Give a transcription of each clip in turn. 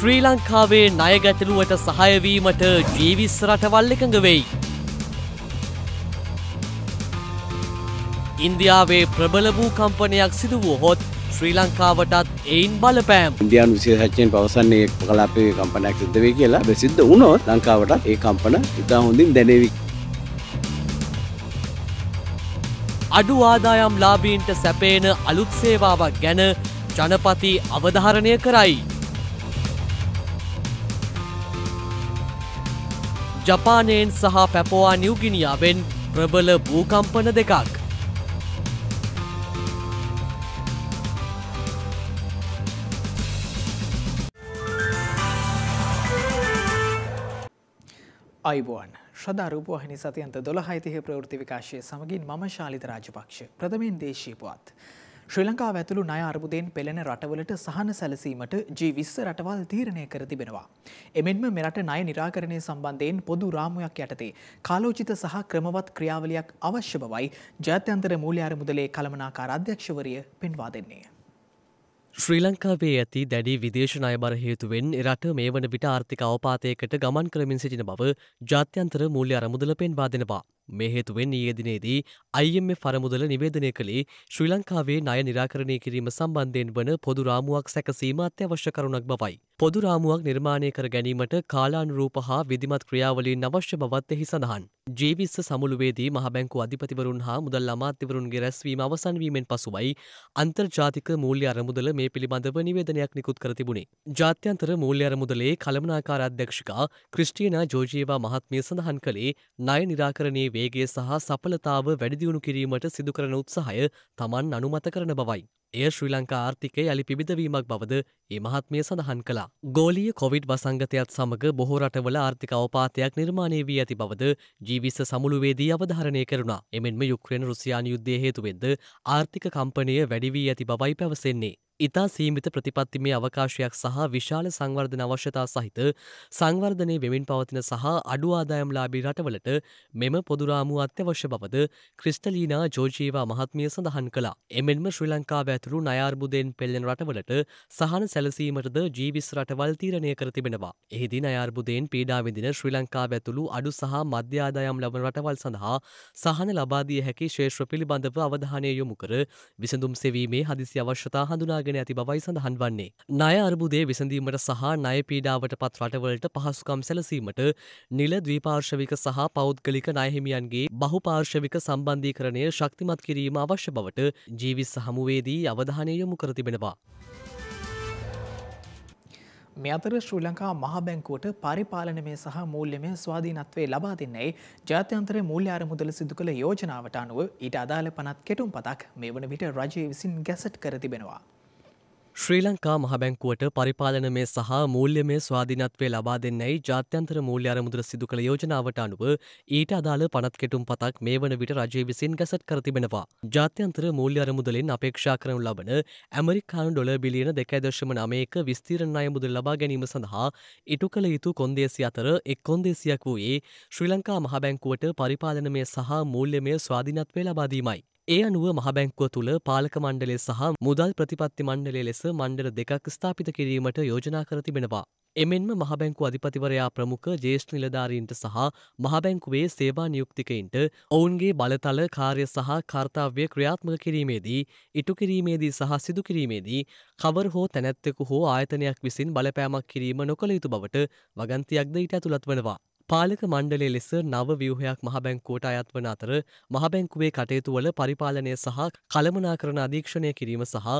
ශ්‍රී ලංකාවේ ණයගැටලුවට සහයවීමට ජීවිස් රටවල් එකඟ වෙයි. ඉන්දියාවේ ප්‍රබල වූ කම්පනයක් සිදු වූහොත් ශ්‍රී ලංකාවටත් එයින් බලපෑම් ඉන්දයාන් විශේෂච්චයෙන් පවසන්නේ කලාපේ කම්පනයක් සිද්ධ වේ කියලා බෙසිද්ධ වුණොත් ලංකාවටත් ඒ කම්පන ඉතා හොඳින් දැනේවි. අඩු ආදායම් ලාබීන්ට සැපේන අලුත් සේවාවක් ගැන ජනපති අවධාරණය කරයි. ජපානයෙන් සහ පැපවා නිවගිනියාවෙන් ප්‍රබල භූකම්පන දෙකක්. අයිබෝන් ශ්‍රධාරූපවාහිනි සතියන්ත දොළහයිතිහ ප්‍රවෘති විකාශය සමගින් මම ශාලිත රාජපක්ෂ ප්‍රථමයෙන් දේශීපුවත්. ශ්‍රී ලංකාව ඇතුළු ණය අර්බුදයෙන් පෙළෙන රටවලට සහන සැලසීමට G20 රටවල් තීරණය කර තිබෙනවා. එමෙන්ම මෙරට ණය निराකරණය සම්බන්ධයෙන් පොදු රාමුවක් යටතේ කාලෝචිත සහ ක්‍රමවත් ක්‍රියාවලියක් අවශ්‍ය බවයි ජාත්‍යන්තර මූල්‍ය අරමුදලේ කළමනාකාර අධ්‍යක්ෂවරිය පෙන්වා දෙන්නේ. ශ්‍රී ලංකාවේ ඇති දැඩි විදේශනය බර හේතුවෙන් රට මේ වන විට ආර්ථික අවපාතයකට ගමන් කරමින් සිටින බව ජාත්‍යන්තර මූල්‍ය අරමුදල පෙන්වා දෙනවා. මේ හේතුවෙන් ඊයේ දිනේදී IMF පරමුදල නිවේදනය කළේ ශ්‍රී ලංකාවේ ණය නිරාකරණය කිරීම සම්බන්ධයෙන් වන පොදු රාමුවක් සැකසීම අත්‍යවශ්‍ය කරුණක් බවයි. පොදු රාමුවක් නිර්මාණය කර ගැනීමට කාලානුරූප හා විධිමත් ක්‍රියාවලින් අවශ්‍ය බවත් එහි සඳහන්. ජීවිස්ස සමුළුවේදී මහබැංකු අධිපතිවරුන් හා මුදල් අමාත්‍යවරුන්ගේ රැස්වීම අවසන්වීමෙන් පසුවයි අන්තර්ජාතික මූල්‍ය අරමුදල මේ පිළිබඳව නිවේදනයක් නිකුත් කර තිබුණේ. ජාත්‍යන්තර මූල්‍ය අරමුදලේ කළමනාකාර අධ්‍යක්ෂිකා ක්‍රිස්ටියනා ජෝජීවා මහත්මිය සඳහන් කළේ ණය නිරාකරණයේ වේගය සහ සඵලතාව වැඩිදියුණු කිරීමට සිදුකරන උත්සාහය තමන් අනුමත කරන බවයි. එය ශ්‍රී ලංකා ආර්ථිකය යළි පිබිදවීමක් බවද ඒ මහත්මය සඳහන් කලා. ගෝලිය කොවිඩ් වසංගතයත් සමඟ බොහෝ රටවල ආර්ථික අවපාතයක් නිර්මාණය වී ඇති බවද ජීවිස සමුළුවේදී අවධාරණය කරුණා එමෙන්ම යුක්්‍රෙන් රුසියාන යුද්ධය හේතුවෙන්ද ආර්ථික කම්පනය වැඩිවී ඇති බවයි පැවසෙන්නේ. ඉතා සීමිත ප්‍රතිපත්තිමේ අවකාශයක් සහ විශාල සංවර්ධන අවශ්‍යතා සහිත සංවර්ධනය වෙමින් පවතින සහ අඩු ආදායම්ලාබී රටවලට මෙම පොදුරාමු අත්‍යවශ්‍ය බවද ක්‍රිස්ටලීනා ජෝජීවා මහත්මිය සඳහන් කලා. එමෙන්ම ශ්‍රී ලංකාව ඇතුළු නයාර්බුදයෙන් පෙල්ලෙන රටවලට සහන සැලසීමටද ජීවිස් රටවල් තීරණය කර තිබෙනවා. එහිදි නයාර්බුදයෙන් පීඩාවිදින ශ්‍රී ලංකාව ඇතුළු අඩු සහ මධ්‍යාදායම් ලබන රටවල් සඳහා සහන ලබාදිය හැකි ශේෂ්‍ර පිළිබඳව අවධානය යොමු කර විසඳුම් සෙවීමේ හදිසි අවශ්‍යතා හඳුනාගෙන කරගෙන ඇති බවයි සඳහන් වන්නේ. ණය අර්බුදය විසඳීමට සහ ණය පීඩාවට පත් රටවලට පහසුකම් සැලසීමට නිල ද්විපාර්ශවික සහ පෞද්ගලික ණයහිමියන්ගේ බහුපාර්ශවික සම්බන්ධීකරණය ශක්තිමත් කිරීම අවශ්‍ය බවට ජීවිස් හමුවේදී අවධානය යොමු කර තිබෙනවා. මේ අතර ශ්‍රී ලංකා මහබැංකුවට පරිපාලනමය සහ මූල්‍යමය ස්වාධීනත්වය ලබා දෙන්නේ ජාත්‍යන්තර මූල්‍ය අරමුදල සිදු කළ යෝජනාවට අනුව ඊට අදාළ පනත් කෙටුම් පතක් මේ වන විට රජය විසින් ගැසට් කර තිබෙනවා. ශ්‍රී ලංකා මහබැංකුවට පරිපාලනමය සහ මූල්‍යමය ස්වාධීනත්වය ලබා දෙන්නයි ජාත්‍යන්තර මූල්‍ය අරමුදර සිදු කළ යෝජනාවට අනුව ඊට අදාළ පනත් කෙටුම් පතක් මේ වන විට රජය විසින් ගැසට් කර තිබෙනවා. ජාත්‍යන්තර මූල්‍ය අරමුදලෙන් අපේක්ෂා කරනු ලබන ඇමරිකානු ඩොල බිලියන දෙකදශම නමයක විස්තීරණ අය මුදල් ලබා ගැනීම සඳහා ඉටු කළ යුතු කොන්දේසි අතර එක් කොන්දේසියක් වූයේ ශ්‍රී ලංකා මහබැංකුවට පරිපාලනමය සහ මූල්‍යමය ස්වාධීනත්වය ලබාදීමයි. ඒ අනුව මහබැංකුව තුළ පාලක මණ්ඩලය සහ මුදල් ප්‍රතිපත්ති මණ්ඩලය ලෙස මණ්ඩල දෙකක් ස්ථාපිත කිරීමට යෝජනා කර තිබෙනවා. එමෙන්ම මහබැංකු අධිපතිවරයා ප්‍රමුඛ ජේෂ්ඨ නිලධාරීන්ට සහ මහබැංකුවේ සේවා නියුක්තිකයින්ට ඔවුන්ගේ බලතල කාර්ය සහ කර්තාව්‍ය ක්‍රියාත්මක කිරීමේදී ඉටු කිරීමේදී සහ සිදු කිරීමේදී කවර හෝ තැනැත්තෙකු හෝ ආයතනයක් විසින් බලපෑමක් කිරීම නොකළ යුතු බවට වගන්තියක්ද ඊට ඇතුළත් වනවා. පාලක මණ්ඩලය ලෙස නව ව්‍යවහයක් මහබැංකුවට අයත් වන අතර මහබැංකුවේ කටයුතුවල පරිපාලනය සහ කළමනා කරන අධීක්ෂණය කිරීම සහ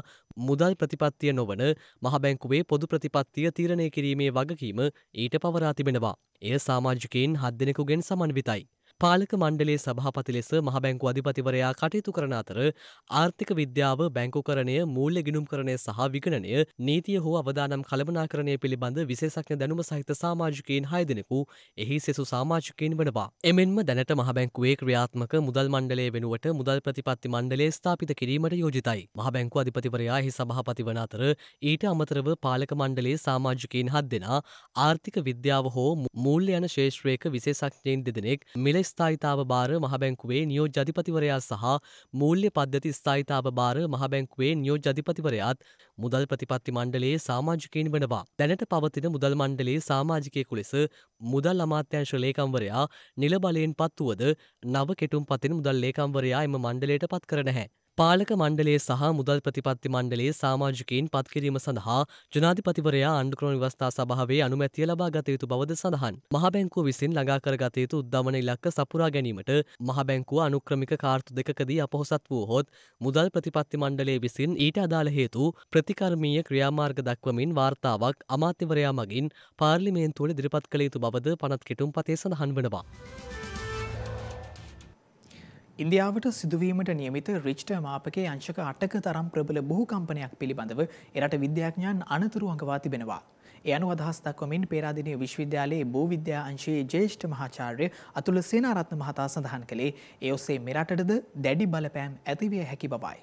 මුදල් ප්‍රතිපත්තිය නොවන මහබැංකුවේ පොදු ප්‍රතිපත්තිය තීරණය කිරීමේ වගකීම ඊට පවරා තිබෙනවා. එය සාමාජිකයෙන් හත් දෙනෙකුගෙන් සමන්විතයි. පාලක මණ්ඩලේ සභාපති ලෙස මහබැංකු අධිපතිවරයා කටයුතු කරන අතර ආර්ථික විද්‍යාව බැංකුකරණය මූල්‍ය ගිනුම් කරණය සහ විගණනය නීතිය හෝ අවදානම් කළමනාකරණය පිළිබඳ විශේෂඥ දැනුම සහිත සාමාජිකයෙන් හය දෙනෙකු එහි සෙසු සාමාජිකයෙන් වනවා. එමෙන්ම දැනට මහබැංකුවේ ක්‍රියාත්මක මුදල් මණ්ඩලේ වෙනුවට මුදල් ප්‍රතිපත්ති මණ්ඩලේ ස්ථාපිත කිරීමට යෝජිතයි. මහබැංකු අධිපතිවරයා එහි සභහපති වන අතර ඊට අමතරව පාලක මණ්ඩලේ සාමාජිකයෙන් හත් දෙෙන ආර්ථික විද්‍යාව හෝ මූල්‍ය යන ශේෂ්‍රයක විශේෂක්ඥයෙන් දෙදෙනෙක් මිලෙස් ස්ථායිතාව භාර මහබැංකුවේ නියෝ ජධිපතිවරයා සහ මූල්‍ය පද්ධති ස්ථායිතාව භාර මහබැංකුවේ නියෝ ජධිපතිවරයාත් මුදල් ප්‍රතිපත්ති මණ්ඩලයේ සාමාජිකයෙන් වනවා. දැනට පවතින මුදල් මණ්ඩලයේ සාමාජිකයෙකු ලෙස මුදල් අමාත්‍යංශ ලේකම්වරයා නිලබලයෙන් පත්වුවද නව කෙටුම් පතින මුදල් ලේකම්වරයා එම මණ්ඩලයට පත් කරනහැ. පාලක මණ්ඩලේ සහ මුදල් ප්‍රතිපත්ති මණ්ඩලේ සාමාජිකයින් පත්කිරීම සඳහා ජනාධිපතිවරයා අණ්ඩුක්‍රම ව්‍යවස්ථා සභාවේ අනුමැතිය ලබා ගත යුතු බවද සඳහන්. මහබැංකුව විසින් ළඟා කර ගත යුතු උද්ධමන ඉලක්ක සපුරා ගැනීමට මහබැංකුව අනුක්‍රමික කාර්තු දෙකකදී අපොහොසත් වූ හොත් මුදල් ප්‍රතිපත්ති මණ්ඩලේ විසින් ඊට අදාළ හේතු ප්‍රතිකර්මීය ක්‍රියාමාර්ග දක්වමින් වාර්තාවක් අමාත්‍යවරයා මගින් පාර්ලිමේන්තුවට දිරිපත් කළ යුතු බවද පනත් කෙටුම් පතේ සඳහන් වනවා. ඉන්දියාවට සිදුවීමට නියමිත රිච්ට මාපකේ අංශක අටක තරම් ප්‍රබල බොහෝකම්පනයක් පිළිබඳව එරට විද්‍යාඥයන් අනතුරු අඟවා තිබෙනවා. එයනු අදහස් දක්වමින් පේරාදිනය විශ්වවිද්‍යාලයේ බෝවිද්‍යා අංශයේ ජේෂ්ඨ මහාචාර්ය අතුළ සේනාරත්න මහතා සඳහන් කළේ ඒ ඔස්සේ මෙරටටද දැඩි බලපෑම් ඇතිවිය හැකි බවයි.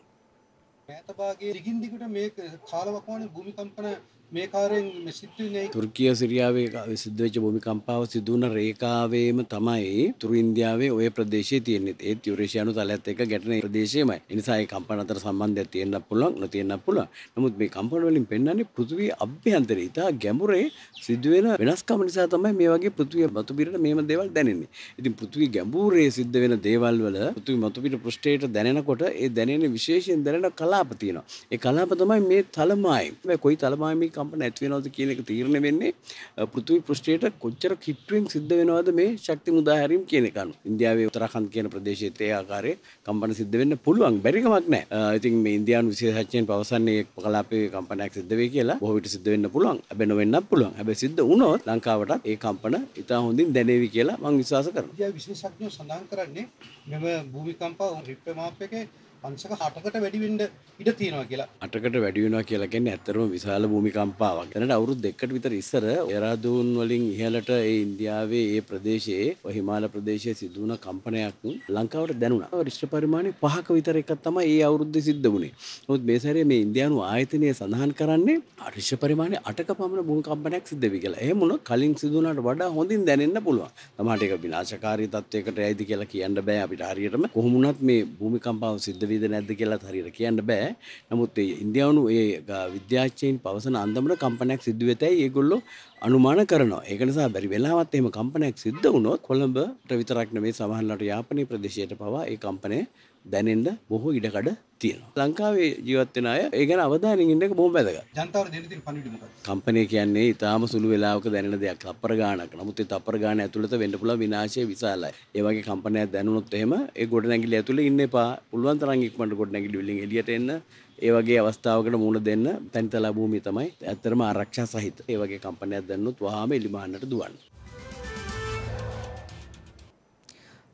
ඈතභාගයේ දිගින් දිගට මේ කාලවකවානේ භූමිකම්පන තුර්කිය සිරියාවේ සිද්ධවෙච්ච බොමිකම්පාව සිදුවන රේකාවේම තමයි තුරින්දියාවේ ඔය ප්‍රදේශය තියන්නේ ඒ යුරේෂයනු තලත් එක ගැටන ප්‍රදේශයමයි නිසායි කම්පන අතර සම්බන්ධය තියෙන්න්න පුළන් නොතියන්න පුළ නමුත් මේ කම්පනවලින් පෙන්න්නේ පෘතිවී අභ්‍යන්තර ඉතා ගැමුරේ සිදුවෙන වෙනස්කම නිසා තමයි මේ වගේ පෘතිවිය මතුපිට මේම දෙවල් දැනෙන්නේ ඉතින් පෘතිවී ගැඹූරේ සිද්ධ වෙන දේවල් වල පෘතිවි මතුපිට පෘෂ්ටයට දැනෙනකොට ඒ දැනෙන විශේෂයෙන් දැනෙන කලාප තියෙනවා ඒ කලාප තමයි මේ තලමයි කොයි තලමාමික කම්පන ඇති වෙනවද කියන එක තීරණය වෙන්නේ පෘථිවි පෘෂ්ඨයට කොච්චර කිට්ටුවෙන් සිද්ධ වෙනවද මේ ශක්ති මුදාහැරීම් කියන එක අනුව. ඉන්දියාවේ උත්තරාඛණ්ඩ කියන ප්‍රදේශයේ ඒ ආකාරයේ කම්පන සිද්ධ වෙන්න පුළුවන් බැරි කමක් නැහැ. ඉතින් මේ ඉන්දියානු විශේෂඥයන් පවසන්නේ කලාපයේ කම්පනයක් සිද්ධ වෙයි කියලා. බොහෝ විට සිද්ධ වෙන්න පුළුවන්. හැබැයි නොවෙන්නත් පුළුවන්. හැබැයි සිද්ධ වුණොත් ලංකාවටත් ඒ කම්පන ඉතා හොඳින් දැනේවි කියලා මම විශ්වාස කරනවා. ඉන්දියා විශේෂඥයෝ සඳහන් කරන්නේ මෙම භූමිකම්ප රිප්පමාප් එකේ පංසක හටකට වැඩිවෙන්ඩ ඉඩ තියෙනවා කියලා අටකට වැඩිවෙනවා කියලගෙන ඇතරම විශාල භූමිකම්පාවක් ගැනට අවුරුත් දෙකට විතර ඉස්සර එරාදූන් වලින් ඉහලට ඒ ඉන්දියාවේ ඒ ප්‍රදේශයේ වහිමාල ප්‍රදේශය සිදුවන කම්පනයක් ලංකාවට දැනුණ රිෂ්ට පරිමාණය පහක විතර එකක් තම ඒ අවුරුද්ධ සිද්ධ වුණේ ඔත් මේසරේ මේ ඉන්දයානු ආයතනය සඳහන් කරන්නේ අර්ශ පරිමාණය අටක පමණ භූකම්පනයක් සිද්ධවි කියලා එහමුණ කලින් සිදුවනට වඩා හොඳින් දැනන්න පුළුවන් තමට එක විනාශකාරී තත්වයකට ඇයිදි කියලා කියන්න බෑ අපිට හරියටම කොහොමුණත් මේ භූමිකම්පාව සිද්ධ වේද නැද්ද කියලා හරියට කියන්න බෑ. නමුත් ඉන්දියානු ඒ විද්‍යාඥයින් පවසන අන්දමට කම්පනයක් සිදු වෙතයි ඒගොල්ලෝ අනුමාන කරනවා ඒකනිසා බැරි වෙලාවත් එම කම්පනයක් සිද්ධ වුණොත් කොළඹ ප්‍රවිතරක්න මේ සමහල්ලට යාපනය ප්‍රදේශයට පවා ඒ කම්පනය දැනෙන්ට බොහෝ ඉඩකඩ තියෙනවා ලංකාවේ ජීවත්වෙන අය ඒ ගැන අවධානගින්ට බොම වැදක කම්පනය කියන්නේ ඉතාම සුළු වෙලාක දැන දෙයක් අපර ගානක් නමුත් තපර ගාන ඇතුළත වෙන්න පුල විනාශය විශාලයි ඒවගේ කම්පනයක් දැනුත් එහෙම ඒ ගොඩ නැගිල ඇතුළ ඉන්න පා පුළුවන් තරගක්මට ගොඩ නැගිලි ලින් එලියට එන්න ඒ වගේ අවස්ථාවකට මුහුණ දෙන්න තනිතලා භූමිය තමයි ඇත්තටම ආරක්ෂා සහිත. ඒ වගේ කම්පැනියක් දැන්නොත් වහාම එලිමහන්නට දුවන්නේ.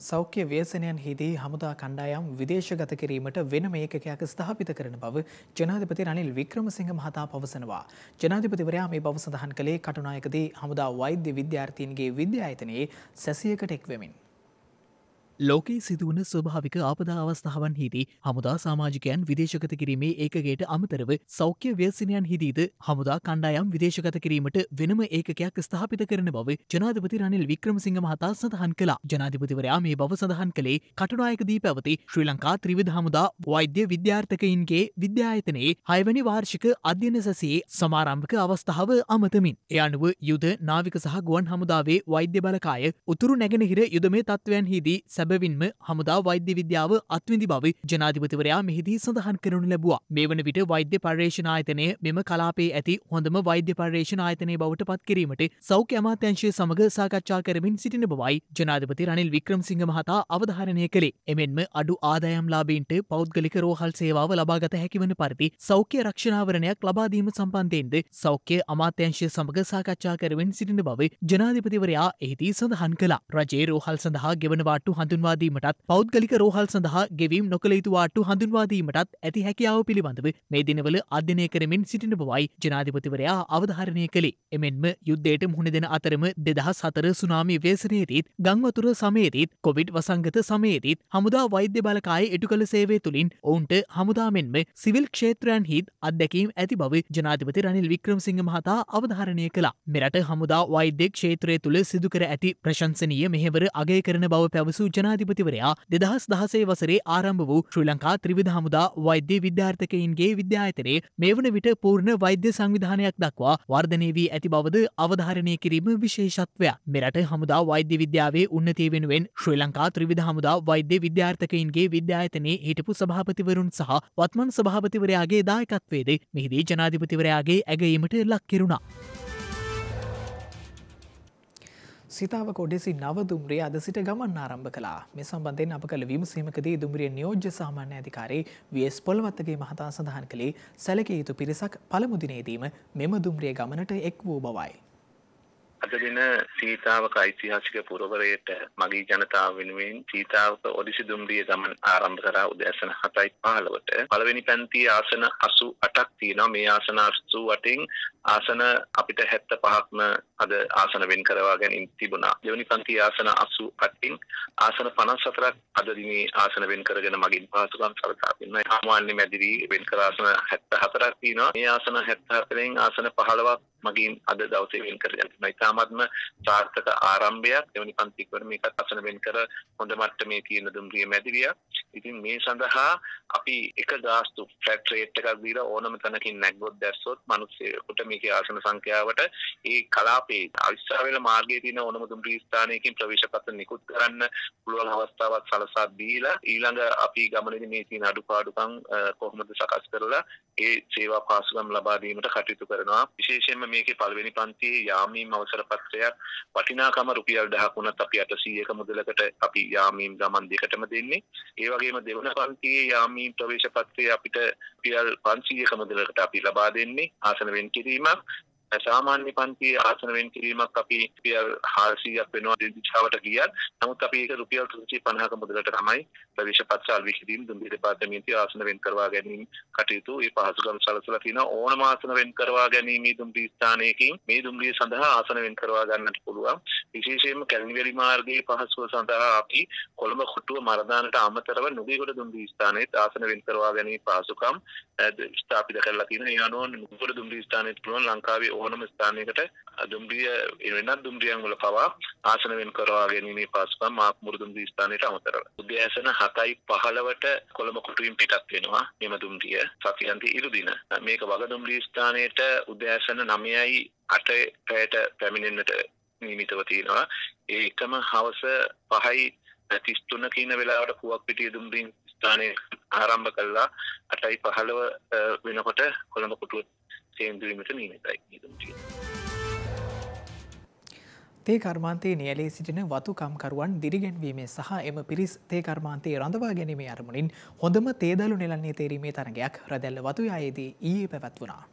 සෞඛ්‍ය ව්‍යසනයන් හිදී හමුදා කණ්ඩායම් විදේශගත කිරීමට වෙනම ඒකකයක් ස්ථාපිත කරන බව ජනාධිපති රනිල් වික්‍රමසිංහ මහතා පවසනවා. ජනාධිපතිවරයා මේ බව සඳහන් කළේ කටුනායකදී හමුදා වෛද්‍ය විද්‍යාර්ථීන්ගේ විද්‍යායතනයේ සැසියකට එක්වෙමින්. ලෝකයේ සිදුවන ස්වභාවික ආපදා අවස්ථාවන් හිදී හමුදා සාමාජිකයන් විදේශගත කිරීමේ ඒකගේට අමතරව සෞඛ්‍ය ව්‍යසනයන් හිදීද හමුදා කණ්ඩායම් විදේශගත කිරීමට වෙනම ඒකයක් ස්ථාපිත කරන බව ජනාධපති රනිල් වික්‍රමසිංහ මහතා සඳහන් කලා ජනාධිපතිවරයා මේ බව සඳහන් කළේ කටුනායක දී පැවති ශ්‍රී ලංකා ත්‍රිවිධ හමුදා වෛද්‍ය විද්‍යාර්ථකයින්ගේ විද්‍යායතනයේ හයවැනි වාර්ෂික අධ්‍යන සැසයේ සමාරම්භක අවස්ථාව අමතමින්. එය අනුව යුද නාවික සහ ගුවන් හමුදාවේ වෛද්‍ය බලකාය උතුරු නැගෙනහිර යුදමේ තත්ත්වයන් හිදී සැබ එබැවින්ම හමුදා වෛද්‍ය විද්‍යාව අත්විඳි බව ජනාධිපතිවරයා මෙහිදී සඳහන් කරනු ලැබවා. මේ වන විට වෛද්‍ය පර්යේෂණ ආයතනය මෙම කලාපේ ඇති හොඳම වෛද්‍ය පර්යේෂණ ආයතනය බවට පත්කිරීමට සෞඛ්‍ය අමාත්‍යංශය සමඟ සාකච්ඡා කරමින් සිටින බවයි ජනාධිපති රනිල් වික්‍රමසිංහ මහතා අවධාරණය කළේ. එමෙන්ම අඩු ආදායම්ලාබීන්ට පෞද්ගලික රෝහල් සේවාව ලබාගත හැකිවන පරිදි සෞඛ්‍ය රක්ෂණාවරණයක් ලබාදීම සම්බන්ධයෙන්ද සෞඛ්‍ය අමාත්‍යංශය සමඟ සාකච්ඡා කරමින් සිටින බව ජනාධිපතිවරයා එහිදී සඳහන් කලා රජේ රෝහල් සඳහා ගෙවනවාට්ටු හඳු හඳුන්වාදීමටත් පෞද්ගලික රෝහල් සඳහා ගෙවීම් නොකළේතුවාට්ටු හඳුන්වාදීමටත් ඇති හැකියාව පිළිබඳව මේ දිනවල අධ්‍යනය කරමින් සිටින බවයි ජනාධිපතිවරයා අවධාරණය කළේ එමෙන්ම යුද්ධයට මුහුණ දෙෙන අතරම දෙදහස් හතර සුනාමි වේසනයේදීත් ගංවතුර සමේදීත් කොවිඩ් වසංගත සමේදීත් හමුදා වෛද්‍ය බලකාය එටු කළ සේවේ තුළින් ඔවුන්ට හමුදාමෙන්ම සිවිල් ක්ෂේත්‍රයන් හිත් අත්දැකීම් ඇති බව ජනාධිපති රනිල් වික්‍රමසිංහ මහතා අවධාරණය කළා මෙරට හමුදා වෛද්‍ය ක්ෂේත්‍රය තුළ සිදුකර ඇති ප්‍රශංසනීය මෙහෙවර අගේ කරන බව පැවසූ ජන ජනාධිපතිවරයා දෙදහස් දහසේ වසරේ ආරම්භ වූ ශ්‍රී ලංකා ත්‍රවිධහමුදා වෛද්‍ය විද්‍යාර්ථකයින්ගේ විද්‍යායතනයේ මේ වන විට පූර්ණ වෛද්‍ය සංවිධානයක් දක්වා වර්ධනය වී ඇති බවද අවධාරණය කිරීම විශේෂත්වයක් මෙරට හමුදා වෛද්‍ය විද්‍යාවේ උන්නතිය වෙනුවෙන් ශ්‍රී ලංකා ත්‍රවිධහමුදා වෛද්‍ය විද්‍යාර්ථකයින්ගේ විද්‍යායතනයේ හිටපු සභාපතිවරුන් සහ වත්මන් සභාපතිවරයාගේ දායකත්වේද මෙහිදී ජනාධිපතිවරයාගේ ඇගීමට ලක් කෙරුණා. සිතාවක ඔඩෙසි නව දුම්රිය අද සිට ගමන් ආරම්භ කළා. මේ සම්බන්ධයෙන් අප කළ විමසීමකදී දුම්රිය නියෝජ්‍ය සාමාන්‍ය අධිකාරී වීඑස් පොළවත්තගේ මහතා සඳහන් කළේ සැලකිය යුතු පිරිසක් පළමු දිනේදීම මෙම දුම්රිය ගමනට එක් වූ බවයි. අද දින සීතාවක ඓතිහාසික පුරවරයට මගී ජනතාව වෙනුවෙන් සීතාවක ඔඩිසි දුම්රිය ගමන් ආරම්භ කරා උදෑසන 7:15ට. පළවෙනි පැන්තියේ ආසන 88ක් තියෙනවා. මේ ආසන 88න් ආසන අපිට 75ක්ම අද ආසන වෙන් කරවා ගැනීම තිබුණා. දෙවැනි පන්තියේ ආසන 88න් ආසන 54ක් අද දිනේ ආසන වෙන් කරගෙන මගින් පහසුකම් සලසා දෙනවා. සාමාන්‍ය මැදිරි වෙන් කර ආසන 74ක් තියෙනවා. මේ ආසන 74න් ආසන 15ක් මගින් අද දවසේ වෙන් කර ගැනීම ඉතාමත්ම සාර්ථක ආරම්භයක් දෙවනි පන්ති ඉක්මනට අසන වෙන් කර හොඳ මට්ටමේ තියෙන දුම්රිය මැදිරියක්. ඉතින් මේ සඳහා අපි එක ගාස්තු ෆ්ලැට් රේට් එකක් දීලා ඕනම තැනකින් නැග්ගොත් දැස්සොත් මිනිස්සුන්ට මේකේ ආසන සංඛ්‍යාවට ඒ කලාපේ අවිස්සාවෙල මාර්ගයේ තියෙන ඕනම දුම්රිය ස්ථානයකින් ප්‍රවේශපත්‍ර නිකුත් කරන්න පුළුවන් අවස්ථාවක් සලසා දීලා ඊළඟ අපි ගමනේදී මේ තියෙන අඩුපාඩුකම් කොහොමද සකස් කරලා ඒ සේවා පාසුකම් ලබා දීමට කටයුතු කරනවා විශේෂයෙන්ම මේකේ පළවෙනි පන්තියේ යාමීම් අවසර පත්‍රයක් වටිනාකම රුපියල් 1000ක් වුණත් අපි 800ක මුදලකට අපි යාමීම් ගමන් දෙකටම දෙන්නේ. ඒ වගේම දෙවන පන්තියේ යාමීම් ප්‍රවේශ පත්‍රය අපිට රුපියල් 500ක මුදලකට අපි ලබා දෙන්නේ ආසන වෙන් කිරීමක්. සාමාන්‍ය පන්ති ආසන වෙන් කිරීමක් අපි රුපියල් 400ක් වෙනවා දිශාවට ගියත් නමුත් අපි ඒක රුපියල් 350ක මුදලට තමයි ප්‍රවේශපත් සල්වි කිරීම දුම්රිය දෙපාර්තමේන්තුවේ ආසන වෙන් කරවා ගැනීම කටයුතු ඒ පහසුකම් සලසලා තින ඕනම ආසන වෙන් කරවා ගැනීමේ දුම්රිය ස්ථානයකින් මේ දුම්රිය සඳහා ආසන වෙන් කරවා ගන්නට පුළුවන් විශේෂයෙන්ම කැලණිවැලි මාර්ගයේ පහසුව සඳහා අපි කොළඹ කොටුව මරදානට අමතරව නුගේගොඩ දුම්රිය ස්ථානයේත් ආසන වෙන් කරවා ගැනීම පහසුකම් ස්ථාපිත කරලා තියෙනවා. ඒ අනුව නුගේගොඩ දුම්රිය ස්ථානයේ පුළුවන් ලංකාවේ ඕනම ස්ථානයකට දුම්රිය වෙනත් දුම්රියන් වල පවා ආසන වෙන් කරවා ගැනීමේ පහසුකම් මාක් මුරුදුම්රිය ස්ථානයට අමතරව. උදෑසන 7යි 15ට කොළඹ කුටුවින් පිටත් වෙනවා මෙම දුම්රිය සතියන්ති ඉරු දින. මේක වග දුම්රිය ස්ථානයට උදෑසන 9යි 8 පැයට පැමිණෙන්නට නියමිතව තියෙනවා. ඒ එකම හවස 5යි 33 කියන වෙලාවට පුවක් පිටිය දුම්රිය ස්ථානය ආරම්භ කළා 8යි 15 වෙනකොට කොළඹ කොටුව සේන්දීමට නීමිතයි නිදුම් කියනවා. තේ කර්මාන්තයේ නියලේ සිටින වතුකම්කරුවන් දිරිගැන්වීමේ සහ එම පිරිස් තේ කර්මාන්තයේ රඳවා ගැනීමේ අරමුණින් හොඳම තේදලු නිලන්නේ තේරීමේ තරගයක් රදැල්ල වතුයායේදී ඊයේ පැවැත්වුණා.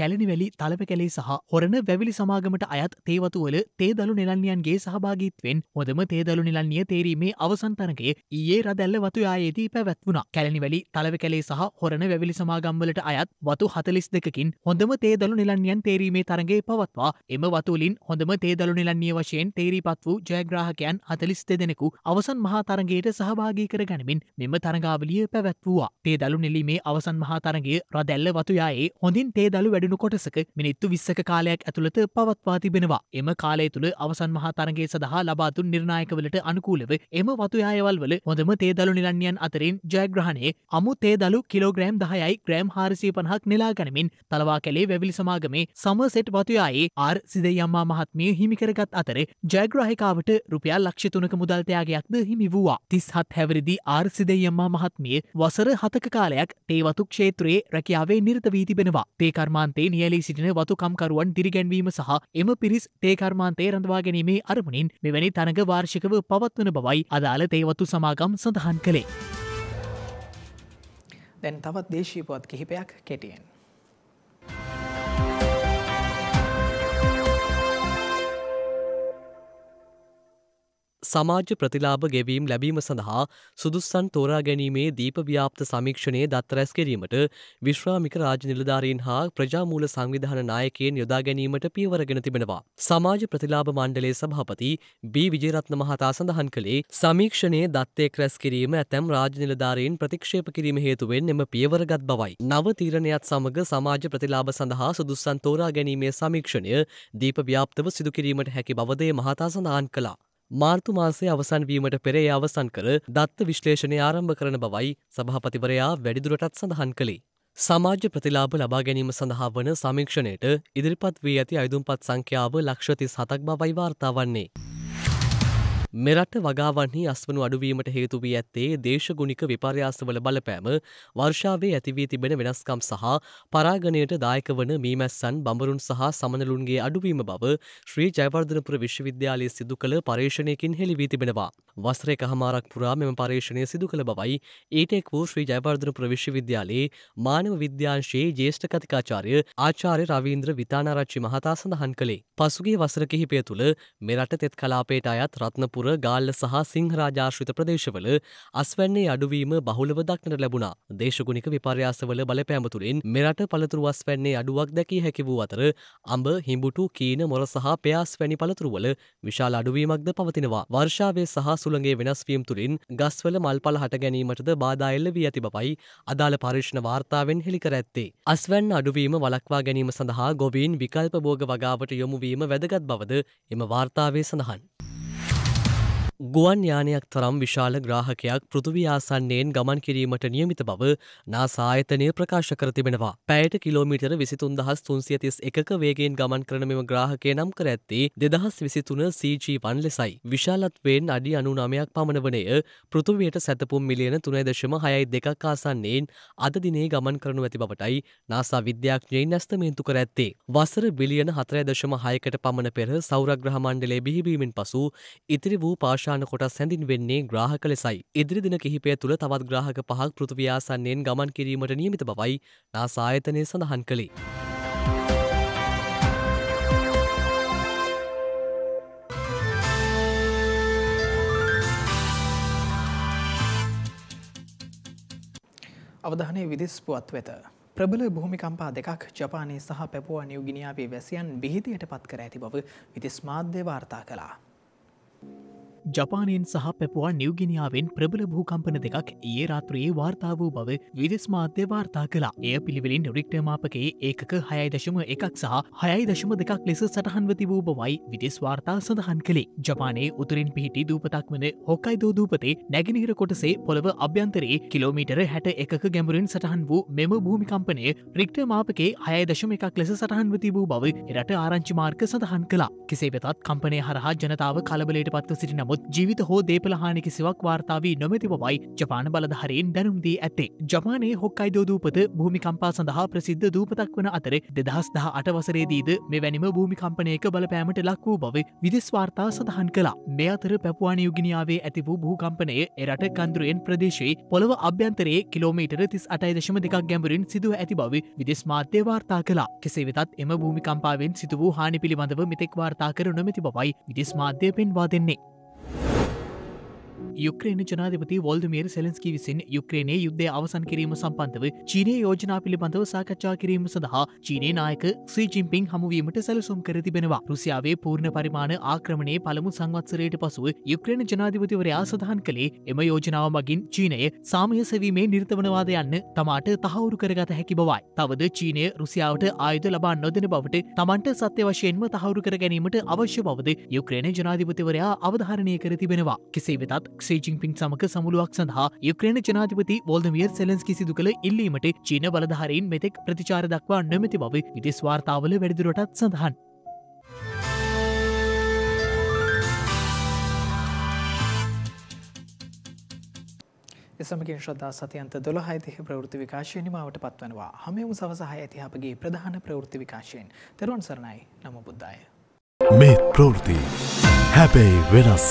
කැලනිවැලි තලප කැලේ සහ හොරණ වැවිලි සමාගමට අයත් තේවතුවල තේදලු නිලන්නියන්ගේ සහභාගීත්වෙන් හොදම තේදලු නිලන්නිය තේරීමේ අවසන්තරගේ ඒ රදැල්ල වතු යායේදී පැවැත්වුණ කැලනිවැලි තලව කැලේ සහ හොරණ වැවිලි සමාගම්වලට අයත් වතු හතලිස් දෙකින් හොඳම තේදලු නිලන්නියන් තේරීමේ තරගේ පවත්වා එම වතුලින් හොඳම තේදලු නිලන්නිය වශයෙන් තේරීපත් වූ ජයග්‍රාහකයන් අතලිස් දෙදෙනෙකු අවසන් මහා තරගේයට සහභාගී කර ගැනමින් මෙම තරගාවලිය පැවැත්වවා තේදලු නිලීමේ අවසන් මහා තරගේ රදැල්ල වතුයායේ හොඳින් තේදලු වැඩ පළවෙනු කොටසක මිනිත්තු විස්සක කාලයක් ඇතුළත පවත්වා තිබෙනවා. එම කාලය තුළ අවසන් මහතරගේ සඳහා ලබාතුන් නිර්ණයකවලට අනුකූලව එම වතුයායවල්වල හොඳම තේදලු නිලන්යන් අතරින් ජයග්‍රහණය අමු තේදලු කිලෝග්‍රෑම් දහයයි ග්‍රෑම් හාරසිය පනහක් නෙලා ගනමින් තලවා කළේ වැවිල් සමාගමේ සමසෙට් වතුයායේ ආර් සිදයම්මා මහත්මිය හිමිකරගත් අතර ජයග්‍රහිකාවට රුපියල් ලක්ෂ තුනක මුදල්තයාගයක්ද හිමි වූවා. තිස් හත් හැවරිදි ආර් සිදයම්මා මහත්මිය වසර හතක කාලයක් තේවතු ක්ෂේත්‍රයේ රැකියාවේ නිර්ත වී තිබෙනවා. තේකර්මාන්තේ රටේ නියලී සිටින වතුකම්කරුවන් දිරිගැන්වීම සහ එම පිරිස් තේකර්මාන්තය රඳවා ගැනීමේ අරමුණින් මෙවැනි තනග වාර්ෂිකව පවත්වන බවයි අදාළ තේවතු සමාගම් සඳහන් කළේ. දැන් තවත් දේශීපුවත් කිහිපයක් කෙටියෙන්. සමාජ ප්‍රතිලාභ ගෙවීම් ලැබීම සඳහා සුදුස්සන් තෝරා ගැනීමේ දීපව්‍යාප්ත සමීක්ෂණය දත්තරැස් කිරීමට විශ්‍රාමික රාජ නිලධාරීන් හා ප්‍රජාමූල සංවිධාන නායකයෙන් යොදා ගැනීමට පියවරගෙන තිබෙනවා. සමාජ ප්‍රතිලාභ මණ්ඩලේ සභාපති බී විජේරත්න මහතා සඳහන් කළේ සමීක්ෂණයේ දත්තෙක් රැස් කිරීම ඇතැම් රාජ නිලධාරීන් ප්‍රතික්ෂේප කිරීම හේතුවෙන් එම පියවරගත් බවයි. නව තීරණයත් සමග සමාජ ප්‍රතිලාභ සඳහා සුදුස්සන් තෝරා ගැනීමේ සමීක්ෂණය දීප ව්‍යාප්තව සිදුකිරීමට හැකි බවදේ මහතා සඳහන් කලා. මාර්තු මාසේ අවසන් වීමට පෙර එය අවසන් කළ දත්ත විශ්ලේෂණය ආරම්භ කරන බවයි සභහපතිවරයා වැඩිදුරටත් සඳහන් කළේ. සමාජ ප්‍රතිලාභ ලබා ගැනීම සඳහා වන සමීක්ෂණයට ඉදිරිපත් වී ඇති අයුදුම්පත් සංඛ්‍යාව ලක්ෂතිස් හතක් බවයි වාර්තා වන්නේ. මෙරට වගාවන්හි අස්වනු අඩුවීමට හේතු වී ඇත්තේ දේශගුණික විපර්යාසවල බලපෑම වර්ෂාවේ ඇතිවී තිබෙන වෙනස්කම් සහ පරාගණයට දායක වන මීමැස්සන් බඹරුන් සහ සමනලුන්ගේ අඩුවීම බව ශ්‍රී ජයවර්ධනපුර විශ්වවිද්‍යාලයේ සිදු කළ පර්යේෂණයකින් හෙළිවී තිබෙනවා. වසරේ කහමාරක් පුරා මෙම පර්යේෂණය සිදු කළ බවයි ඒටෙක් වූ ශ්‍රී ජයවර්ධනපුර විශ්වවිද්‍යාලයේ මානව විද්‍යාංශයේ ජේෂ්ඨ කතිකාචාර්ය ආචාර්ය රවීන්ද්‍ර විතානාරච්චි මහතා සඳහන් කළේ. පසුගේ වසර කිහිපය තුළ මෙරට තෙත් කලාපේට අයත් රත්නපුර අනුරාධපුර ගාල්ල සහ සිංහරාජාශ්‍රිත ප්‍රදේශවල අස්වැන්නේ අඩුවීම බහුලව දක්නට ලැබුණා. දේශගුණික විපර්යාසවල බලපෑමතුරින් මෙරට පළතුරු අස්වැන්නේ අඩුවක් දැකිය හැකි වූ අතර අඹ හිඹුටු කීන මොර සහ පෙයාස් වැනි පළතුරුවල විශාල අඩුවීමක්ද පවතිනවා. වර්ෂාවේ සහ සුළඟේ වෙනස්වීම් තුළින් ගස්වල මල්පල හට ගැනීමටද බාධා එල්ල වී ඇති බවයි අදාළ පර්ේෂණ වාර්තාවෙන් හෙළිකර ඇත්තේ. අස්වැන් අඩුවීම වලක්වා ගැනීම සඳහා ගොවීන් විකල්ප බෝග වගාවට යොමුවීම වැදගත් බවද එම වාර්තාවේ සඳහන්. ගුවන් යානයක් තරම් විශාල ග්‍රාහකයක් පෘතුවි ආසන්නයෙන් ගමන් කිරීමට නියමිත බව නාසායතනය ප්‍රකාශ කර තිබෙනවා. පැයට කිලෝමීටර විසිතුන් දහස් තුන්සියතිස් එකක වේගෙන් ගමන් කරන මෙම ග්‍රාහකය නම් කර ඇත්තේ දෙදහස් විසිතුන සීජීවන් ලෙසයි. විශාලත්වයෙන් අඩි අනුනමයක් පමණ වනය පෘතුවයට සැතපුම් මිලියන තුනයි දශම හයයි දෙකක් ආසන්නයෙන් අද දිනේ ගමන් කරනු ඇති බවටයි නාසා විද්‍යාඥයෙන් නැස්තමේන්තු කර ඇත්තේ. වසර බිලියන හතරය දශම හයකට පමණ පෙර සෞරග්‍රහමණ්ඩලේ බිහිවීමෙන් පසු ඉතිරි වූ පාශ අවශාන කොටස් සැඳින් වෙන්නේ ග්‍රාහක ලෙසයි. ඉදිරි දින කිහිපය තුළ තවත් ග්‍රාහක පහක් පෘථව්‍යාසන්නයෙන් ගමන් කිරීමට නියමිත බවයි නාසායතනය සඳහන් කළේ. අවධානය විදිස් පුවත් වෙත. ප්‍රබල භූමිකම්පා දෙකක් ජපානයේ සහ පැපුවා නිවගිනියාවේ වැසියන් බිහිතියට පත් කර ඇති බව විතිස් මාධ්‍ය වාර්තා කලා. ජපානයෙන් සහ පැපවා නිව්ගිනියාවෙන් ප්‍රබල භූකම්පන දෙකක් ඒ රාත්‍රයේ වාර්තා වූ බව විදෙස්මාධ්‍ය වාර්තා කලා එය පිළිවෙලින් රික්ටමාපකේ ඒකක හයයි දශම එකක් සහ හයයි දශම දෙකක් ලෙස සටහන්වති වූ බවයි විදෙස් වාර්තා සඳහන් කළේ ජපානයේ උතුරින් පිහිටි දූපතක් වන හොක්කයි දෝදූපතේ නැගිනිහිර කොටසේ පොළව අභ්‍යන්තරයේ කිලෝමීටර හැට එක ගැඹුරින් සටහන් වූ මෙම භූමිකම්පනය රික්ට මාපකේ හයයි දශම එකක් ලෙස සටහන්වති වූ බව එරට ආරංචි මාර්ක සඳහන් කලා කෙසේ වෙතත් කම්පනය හරහා ජනතාව කලබලයට පත්ව සිටිනවා නමුත් ජීවිත හෝ දේපල හානික සිවක් වාර්තාාවී නොමැති බවයි ජපාන බලධහරයෙන් දැනුම්දී ඇත්තේ. ජමානයේ හොක්කයිදෝ දූපත භූමිකම්පා සඳහා ප්‍රසිද්ධ දූපතක් වන අතර දෙදහස් දහ අටවසරේදීද මෙවැනිම භූමිකම්පනයක බලපෑමට ලක් වූ බව විදෙස්වාර්තා සඳහන් කලා. මේ අතර පැපවාන යුගිනියාවේ ඇති වූ භූකම්පනය එරට කන්දරුවෙන් ප්‍රදේශයේ පොළව අභ්‍යන්තරයේ කිලෝමීටර තිස් අටයිදශම දෙකක් ගැඹුරින් සිදුව ඇති බව විදෙස් මාධ්‍ය වාර්තා කලා. කෙසේ වෙතත් එම භූමිකම්පාවෙන් සිදුවූ හානි පිළිබඳව මෙතෙක් වාර්තා කර නොමැති බවයි විදෙස් මාධ්‍ය පෙන්වා දෙන්නේ. යුක්‍රේණ ජනාධපති වොල්දමේර් සෙලන්ස්කි විසින් යුක්‍රේණයේ යුද්ධය අවසන් කිරීම සම්පන්ධව චීනය යෝජනා පිළිබඳව සාකච්ඡා කිරීම සඳහා චීනය නායක සීජිම්පිං හමුවීමට සැලසුම් කර තිබෙනවා රුසියාවේ පූර්ණ පරිමාණ ආක්‍රමණය පළමු සංවත්සරයට පසුව යුක්‍රේණ ජනාධිපතිවරයා සඳහන් කළේ එම යෝජනාව මගින් චීනය සාමය සැවීමේ නිර්තවනවාද යන්න තමාට තහවුරු කරගත හැකි බවයි. තවද චීනය රුසියාවට ආයුධ ලබා නොදෙන බවට තමන්ට සත්‍ය වශයෙන්ම තහවුරු කර ගැනීමට අවශ්‍ය බවද යුක්‍රේණ ජනාධිපතිවරයා අවධාරණය කර තිබෙනවා. කෙසේ වෙතත් සේජිංපින් සමක සමුළුවක් සඳහා යුක්‍රේණ ජනාධිපති වෝල්දමියර් සෙලන්ස්කි සිදු කළ ඉල්ලීමට චීන බලධාරීන් මෙතෙක් ප්‍රතිචාර දක්වා නොමැති බව විදෙස් වාර්තාවල වැඩිදුරටත් සඳහන්. එසමගින් ශ්‍රද්ධා සතියන්ත දොළහයි තිහ ප්‍රවෘති විකාශය නිමාවට පත්වනවා හමයමු සවසහ ඇති අපගේ ප්‍රධාන ප්‍රවෘති විකාශයෙන් තෙරුවන් සරණයි නම බුද්ධාය. මේ ප්‍රවෘති හැබැයි වෙනස්.